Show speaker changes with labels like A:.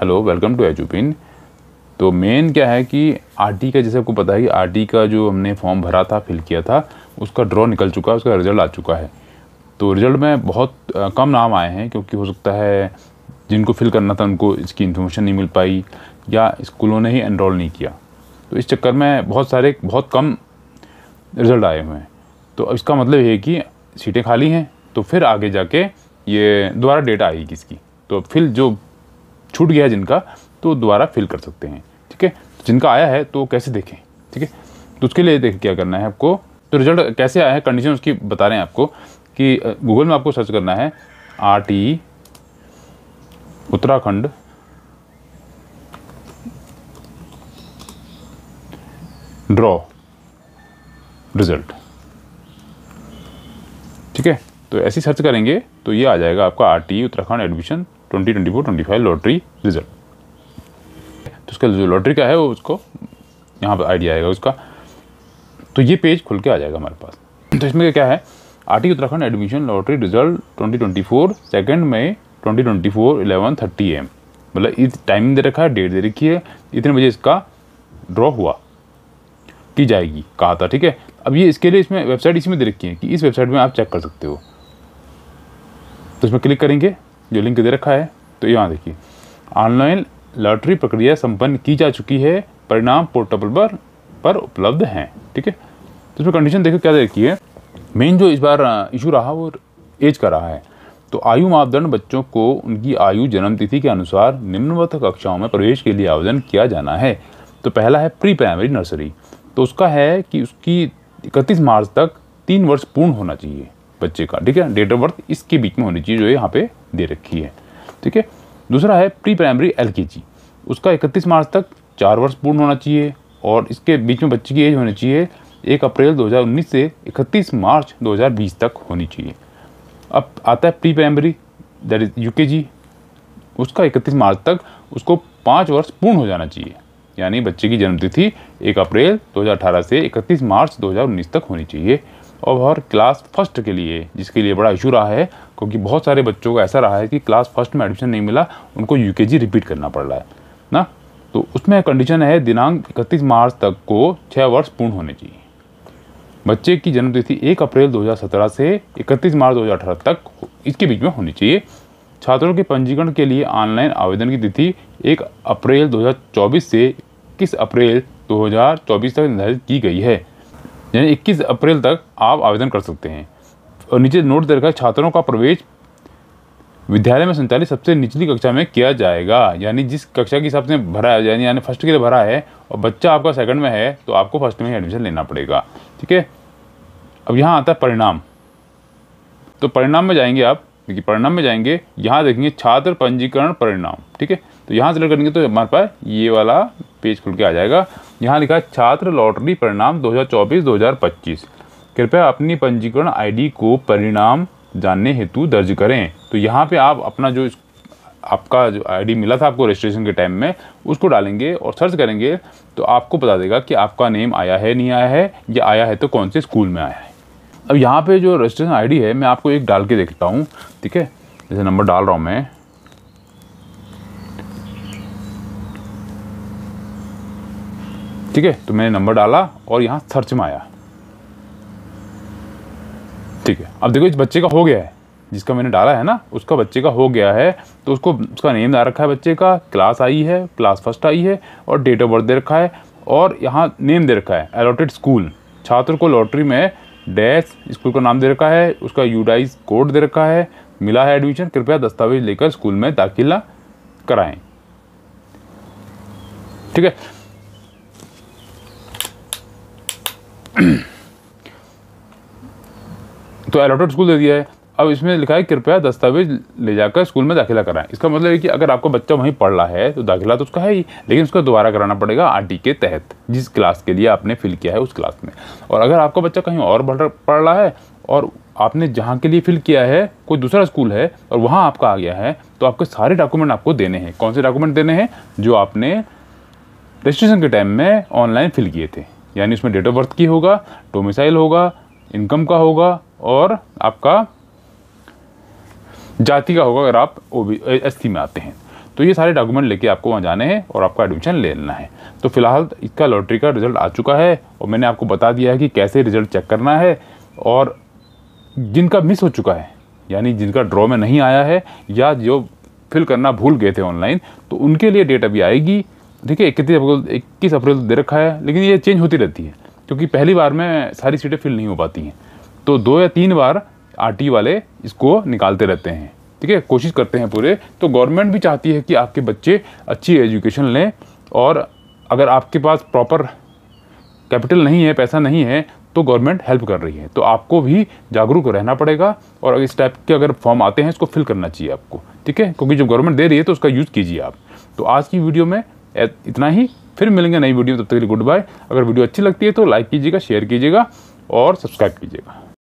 A: hello welcome to एजुपिन तो main क्या है कि आरटी का जैसे आपको पता है कि आरटी का जो हमने फॉर्म भरा था फिल किया था उसका ड्रॉ निकल चुका है उसका रिज़ल्ट आ चुका है तो रिज़ल्ट में बहुत कम नाम आए हैं क्योंकि हो सकता है जिनको फिल करना था उनको इसकी इन्फॉर्मेशन नहीं मिल पाई या स्कूलों ने ही एनरोल नहीं किया तो इस चक्कर में बहुत सारे बहुत कम रिज़ल्ट आए हुए हैं तो इसका मतलब ये है कि सीटें खाली हैं तो फिर आगे जाके ये दोबारा डेटा आएगी इसकी तो फिर जो छूट गया जिनका तो दोबारा फिल कर सकते हैं ठीक है जिनका आया है तो कैसे देखें ठीक है तो उसके लिए देख क्या करना है आपको तो रिजल्ट कैसे आया है कंडीशन उसकी बता रहे हैं आपको कि गूगल में आपको सर्च करना है R T Uttarakhand draw result ठीक है तो ऐसे सर्च करेंगे तो ये आ जाएगा आपका R T Uttarakhand admission twenty twenty four twenty five lottery result तो उसका जो लॉटरी का है वो उसको यहाँ पर आइडिया आएगा उसका तो ये पेज खुल के आ जाएगा हमारे पास तो इसमें क्या है R T Uttarakhand admission lottery result twenty twenty four second May twenty twenty four eleven thirty AM मतलब इस टाइमिंग दे रखा है डेट दे रखी है इतने बजे इसका ड्रॉ हुआ की जाएगी कहा था ठीक है अब ये इसके लिए इसमें वेबसाइट इसी में दे रखी है कि इस वेबसाइट में आप चेक कर सकते हो तो इसमें क्लिक करेंगे जो लिंक दे रखा है तो यहाँ देखिए ऑनलाइन लॉटरी प्रक्रिया संपन्न की जा चुकी है परिणाम पोर्टेबल पर पर उपलब्ध हैं ठीक है तो इसमें कंडीशन देखो क्या देखिए मेन जो इस बार इशू रहा वो एज का रहा है तो आयु मापदंड बच्चों को उनकी आयु जन्मतिथि के अनुसार निम्नवत कक्षाओं में प्रवेश के लिए आवेदन किया जाना है तो पहला है प्री प्राइमरी नर्सरी तो उसका है कि उसकी इकतीस मार्च तक तीन वर्ष पूर्ण होना चाहिए बच्चे का ठीक है डेट ऑफ बर्थ इसके बीच में होनी चाहिए जो यहाँ पे दे रखी है ठीक है दूसरा है प्री प्राइमरी एल उसका इकतीस मार्च तक चार वर्ष पूर्ण होना चाहिए और इसके बीच में बच्चे की एज होनी चाहिए एक अप्रैल 2019 से 31 मार्च 2020 तक होनी चाहिए अब आता है pre primary that is you उसका 31 मार्च तक उसको पाँच वर्ष पूर्ण हो जाना चाहिए यानी बच्चे की जन्मतिथि एक अप्रैल 2018 से 31 मार्च 2019 तक होनी चाहिए और क्लास फर्स्ट के लिए जिसके लिए बड़ा इशू रहा है क्योंकि बहुत सारे बच्चों को ऐसा रहा है कि क्लास फर्स्ट में एडमिशन नहीं मिला उनको यू रिपीट करना पड़ रहा है ना तो उसमें कंडीशन है दिनांक इकतीस मार्च तक को छः वर्ष पूर्ण होने चाहिए बच्चे की जन्मतिथि एक अप्रैल 2017 से 31 मार्च 2018 तक इसके बीच में होनी चाहिए छात्रों के पंजीकरण के लिए ऑनलाइन आवेदन की तिथि एक अप्रैल 2024 से इक्कीस अप्रैल 2024 तक निर्धारित की गई है यानी इक्कीस अप्रैल तक आप आवेदन कर सकते हैं और नीचे नोट दे रखा छात्रों का प्रवेश विद्यालय में संचालित सबसे निचली कक्षा में किया जाएगा यानी जिस कक्षा के हिसाब से भरा है यानी यानी फर्स्ट के लिए भरा है और बच्चा आपका सेकंड में है तो आपको फर्स्ट में ही एडमिशन लेना पड़ेगा ठीक है अब यहाँ आता है परिणाम तो परिणाम में जाएंगे आप देखिए परिणाम में जाएंगे यहाँ देखेंगे छात्र पंजीकरण परिणाम ठीक है तो यहाँ से सेलेक्ट करेंगे तो हमारे पास ये वाला पेज खुल के आ जाएगा यहाँ लिखा है छात्र लॉटरी परिणाम 2024-2025 कृपया अपनी पंजीकरण आईडी को परिणाम जानने हेतु दर्ज करें तो यहाँ पे आप अपना जो आपका जो आईडी मिला था आपको रजिस्ट्रेशन के टाइम में उसको डालेंगे और सर्च करेंगे तो आपको बता देगा कि आपका नेम आया है नहीं आया है या आया है तो कौन से स्कूल में आया है अब यहाँ पे जो रजिस्ट्रेशन आईडी है मैं आपको एक डाल के देखता हूँ ठीक है जैसे नंबर डाल रहा हूँ मैं ठीक है तो मैंने नंबर डाला और यहाँ सर्च में आया ठीक है अब देखो इस बच्चे का हो गया है जिसका मैंने डाला है ना उसका बच्चे का हो गया है तो उसको उसका नेम डाल रखा है बच्चे का क्लास आई है क्लास फर्स्ट आई है और डेट ऑफ बर्थ दे रखा है और यहाँ नेम दे रखा है अलॉटेड स्कूल छात्र को लॉटरी में डैश स्कूल का नाम दे रखा है उसका यूडाइज कोड दे रखा है मिला है एडमिशन कृपया दस्तावेज लेकर स्कूल में दाखिला कराएं ठीक है तो अलॉटेड स्कूल दे दिया है अब इसमें लिखा है कृपया दस्तावेज ले जाकर स्कूल में दाखिला कराएं इसका मतलब है कि अगर आपका बच्चा वहीं पढ़ रहा है तो दाखिला तो उसका है ही लेकिन उसका दोबारा कराना पड़ेगा आर के तहत जिस क्लास के लिए आपने फिल किया है उस क्लास में और अगर आपका बच्चा कहीं और पढ़ रहा है और आपने जहाँ के लिए फिल किया है कोई दूसरा स्कूल है और वहाँ आपका आ गया है तो आपके सारे डॉक्यूमेंट आपको देने हैं कौन से डॉक्यूमेंट देने हैं जो आपने रजिस्ट्रेशन के टाइम में ऑनलाइन फिल किए थे यानी उसमें डेट ऑफ बर्थ की होगा डोमिसाइल होगा इनकम का होगा और आपका जाति का होगा अगर आप ओ बी एस में आते हैं तो ये सारे डॉक्यूमेंट लेके आपको वहाँ जाने हैं और आपका एडमिशन ले लेना है तो फिलहाल इसका लॉटरी का रिज़ल्ट आ चुका है और मैंने आपको बता दिया है कि कैसे रिज़ल्ट चेक करना है और जिनका मिस हो चुका है यानी जिनका ड्रॉ में नहीं आया है या जो फिल करना भूल गए थे ऑनलाइन तो उनके लिए डेट अभी आएगी देखिए इकतीस अप्रैल इक्कीस अप्रैल दे रखा है लेकिन ये चेंज होती रहती है क्योंकि पहली बार में सारी सीटें फिल नहीं हो पाती हैं तो दो या तीन बार आरटी वाले इसको निकालते रहते हैं ठीक है कोशिश करते हैं पूरे तो गवर्नमेंट भी चाहती है कि आपके बच्चे अच्छी एजुकेशन लें और अगर आपके पास प्रॉपर कैपिटल नहीं है पैसा नहीं है तो गवर्नमेंट हेल्प कर रही है तो आपको भी जागरूक रहना पड़ेगा और इस टाइप के अगर फॉर्म आते हैं इसको फिल करना चाहिए आपको ठीक है क्योंकि जब गवर्नमेंट दे रही है तो उसका यूज़ कीजिए आप तो आज की वीडियो में इतना ही फिर मिलेंगे नई वीडियो तब तक के लिए गुड बाय अगर वीडियो अच्छी लगती है तो लाइक कीजिएगा शेयर कीजिएगा और सब्सक्राइब कीजिएगा